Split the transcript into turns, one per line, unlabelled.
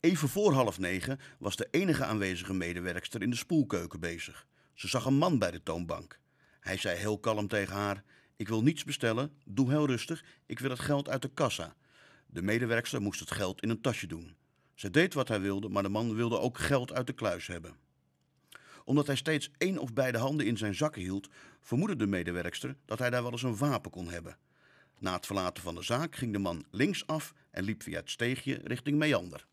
Even voor half negen was de enige aanwezige medewerkster in de spoelkeuken bezig. Ze zag een man bij de toonbank. Hij zei heel kalm tegen haar: Ik wil niets bestellen, doe heel rustig, ik wil het geld uit de kassa. De medewerkster moest het geld in een tasje doen. Ze deed wat hij wilde, maar de man wilde ook geld uit de kluis hebben. Omdat hij steeds één of beide handen in zijn zakken hield, vermoedde de medewerkster dat hij daar wel eens een wapen kon hebben. Na het verlaten van de zaak ging de man linksaf en liep via het steegje richting Meander.